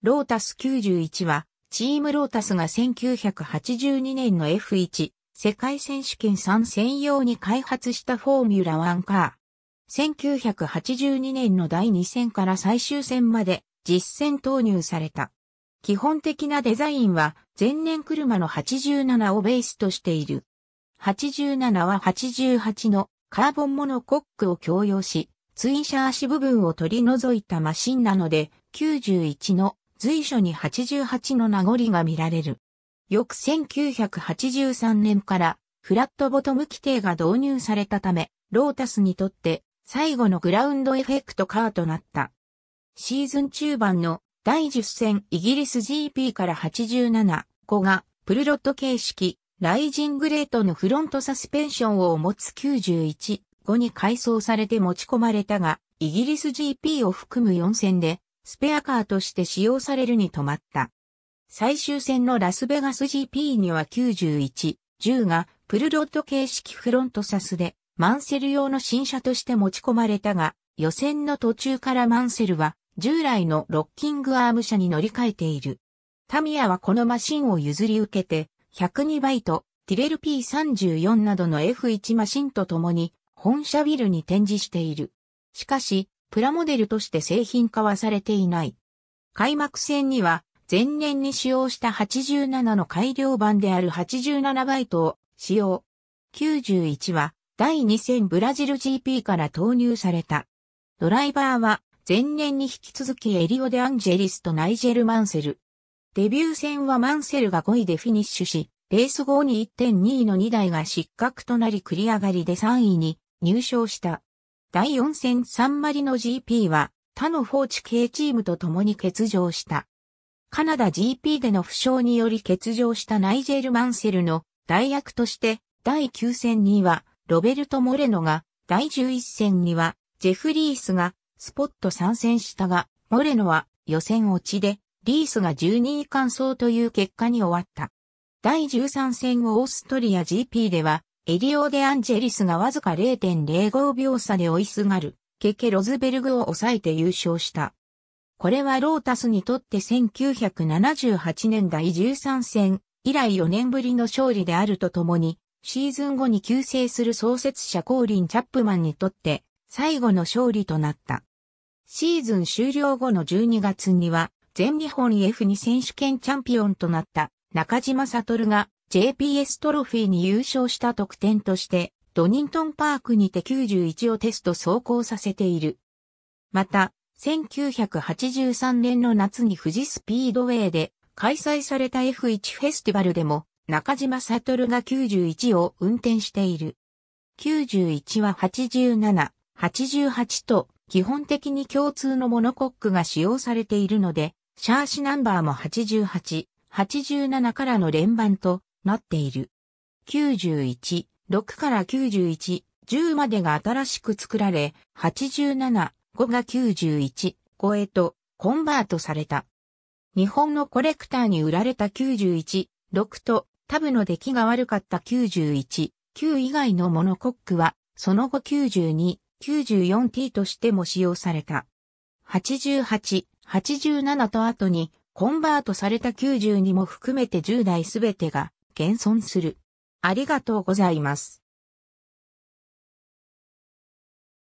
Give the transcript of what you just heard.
ロータス91は、チームロータスが1982年の F1 世界選手権3専用に開発したフォーミュラ1カー。1982年の第2戦から最終戦まで実戦投入された。基本的なデザインは前年車の87をベースとしている。87は88のカーボンモノコックを共用し、ツインシャー足部分を取り除いたマシンなので、91の随所に88の名残が見られる。翌1983年からフラットボトム規定が導入されたため、ロータスにとって最後のグラウンドエフェクトカーとなった。シーズン中盤の第10戦イギリス GP から87個がプルロット形式ライジングレートのフロントサスペンションを持つ91個に改装されて持ち込まれたが、イギリス GP を含む4戦でスペアカーとして使用されるに止まった。最終戦のラスベガス GP には91、10がプルロッド形式フロントサスでマンセル用の新車として持ち込まれたが、予選の途中からマンセルは従来のロッキングアーム車に乗り換えている。タミヤはこのマシンを譲り受けて、102バイト、ティレル P34 などの F1 マシンと共に本社ビルに展示している。しかし、プラモデルとして製品化はされていない。開幕戦には、前年に使用した87の改良版である87バイトを使用。91は、第2戦ブラジル GP から投入された。ドライバーは、前年に引き続きエリオ・デ・アンジェリスとナイジェル・マンセル。デビュー戦はマンセルが5位でフィニッシュし、レース後に1.2位の2台が失格となり繰り上がりで3位に入賞した。第4戦サンマリの GP は他の放置系チームと共に欠場した。カナダ GP での負傷により欠場したナイジェル・マンセルの代役として第9戦にはロベルト・モレノが第11戦にはジェフ・リースがスポット参戦したが、モレノは予選落ちでリースが12位完走という結果に終わった。第13戦オーストリア GP ではエリオ・デ・アンジェリスがわずか0.05秒差で追いすがる、ケケ・ロズベルグを抑えて優勝した。これはロータスにとって1978年第13戦以来4年ぶりの勝利であるとともに、シーズン後に急成する創設者コーリン・チャップマンにとって最後の勝利となった。シーズン終了後の12月には、全日本 F2 選手権チャンピオンとなった中島悟が JPS トロフィーに優勝した得点として、ドニントンパークにて91をテスト走行させている。また、1983年の夏に富士スピードウェイで開催された F1 フェスティバルでも中島悟が91を運転している。91は87、88と基本的に共通のモノコックが使用されているので、シャーシナンバーも88、87からの連番となっている。91、6から91、10までが新しく作られ、87、5が91、5へとコンバートされた。日本のコレクターに売られた91、6とタブの出来が悪かった91、9以外のモノコックは、その後92、94t としても使用された。88、87と後にコンバートされた92も含めて10台すべてが現存する。ありがとうございます。